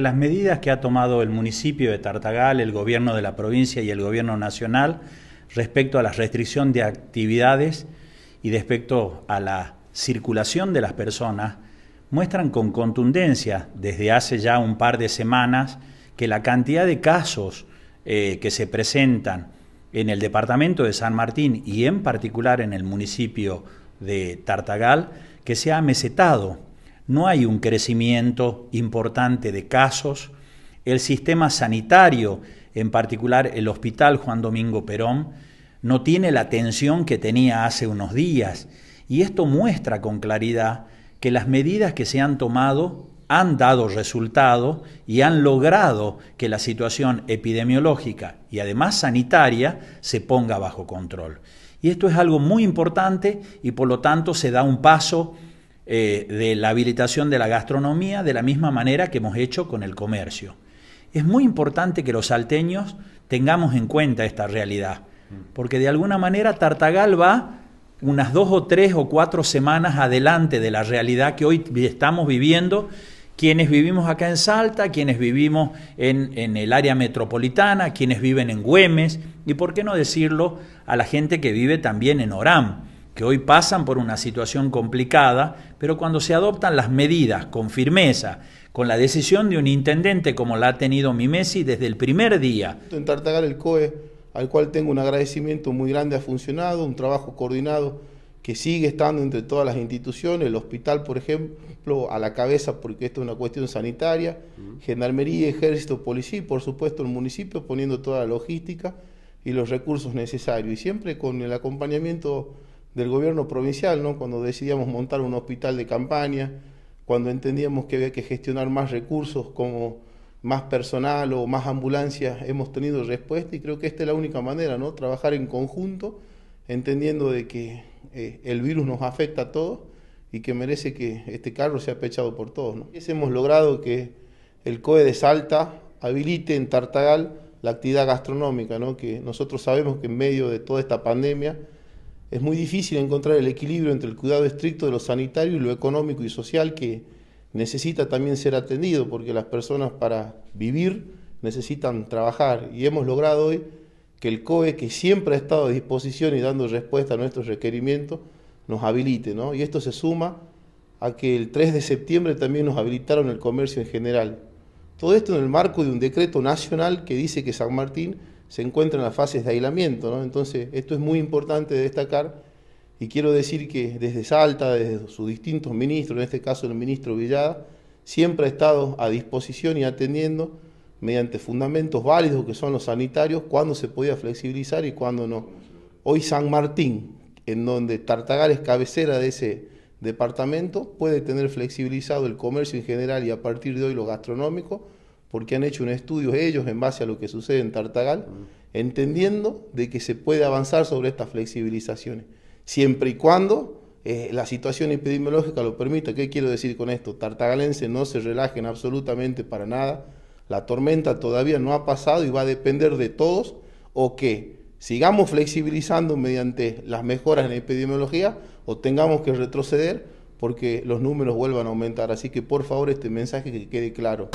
Las medidas que ha tomado el municipio de Tartagal, el gobierno de la provincia y el gobierno nacional respecto a la restricción de actividades y respecto a la circulación de las personas muestran con contundencia desde hace ya un par de semanas que la cantidad de casos eh, que se presentan en el departamento de San Martín y en particular en el municipio de Tartagal, que se ha mesetado no hay un crecimiento importante de casos. El sistema sanitario, en particular el Hospital Juan Domingo Perón, no tiene la atención que tenía hace unos días. Y esto muestra con claridad que las medidas que se han tomado han dado resultado y han logrado que la situación epidemiológica y además sanitaria se ponga bajo control. Y esto es algo muy importante y por lo tanto se da un paso eh, de la habilitación de la gastronomía de la misma manera que hemos hecho con el comercio. Es muy importante que los salteños tengamos en cuenta esta realidad, porque de alguna manera Tartagal va unas dos o tres o cuatro semanas adelante de la realidad que hoy estamos viviendo quienes vivimos acá en Salta, quienes vivimos en, en, el área metropolitana, quienes viven en Güemes, y por qué no decirlo a la gente que vive también en Orán que hoy pasan por una situación complicada, pero cuando se adoptan las medidas con firmeza, con la decisión de un intendente como la ha tenido Mimesi desde el primer día. En Tartagal el COE, al cual tengo un agradecimiento muy grande, ha funcionado, un trabajo coordinado que sigue estando entre todas las instituciones, el hospital, por ejemplo, a la cabeza, porque esto es una cuestión sanitaria, gendarmería, ejército, policía y, por supuesto, el municipio poniendo toda la logística y los recursos necesarios, y siempre con el acompañamiento del gobierno provincial, ¿no? cuando decidíamos montar un hospital de campaña, cuando entendíamos que había que gestionar más recursos como más personal o más ambulancias, hemos tenido respuesta y creo que esta es la única manera, ¿no? Trabajar en conjunto, entendiendo de que eh, el virus nos afecta a todos y que merece que este carro sea pechado por todos, ¿no? hemos logrado que el COE de Salta habilite en Tartagal la actividad gastronómica, ¿no? Que nosotros sabemos que en medio de toda esta pandemia es muy difícil encontrar el equilibrio entre el cuidado estricto de lo sanitario y lo económico y social que necesita también ser atendido, porque las personas para vivir necesitan trabajar y hemos logrado hoy que el COE, que siempre ha estado a disposición y dando respuesta a nuestros requerimientos, nos habilite. Y esto se suma a que el 3 de septiembre también nos habilitaron el comercio en general. Todo esto en el marco de un decreto nacional que dice que San Martín se en las fases de aislamiento. Entonces, esto es muy importante destacar y quiero decir que desde Salta, desde sus distintos ministros, en este caso el ministro Villada, siempre ha estado a disposición y atendiendo mediante fundamentos válidos que son los sanitarios, cuando se podía flexibilizar y cuando no. Hoy San Martín, en donde Tartagar es cabecera de ese departamento, puede tener flexibilizado el comercio en general y a partir de hoy lo gastronómico, porque han hecho un estudio ellos en base a lo que sucede en Tartagal, entendiendo de que se puede avanzar sobre estas flexibilizaciones, siempre y cuando eh, la situación epidemiológica lo permita. ¿Qué quiero decir con esto? Tartagalenses no se relajen absolutamente para nada. La tormenta todavía no ha pasado y va a depender de todos o que sigamos flexibilizando mediante las mejoras en epidemiología o tengamos que retroceder porque los números vuelvan a aumentar. Así que por favor este mensaje que quede claro.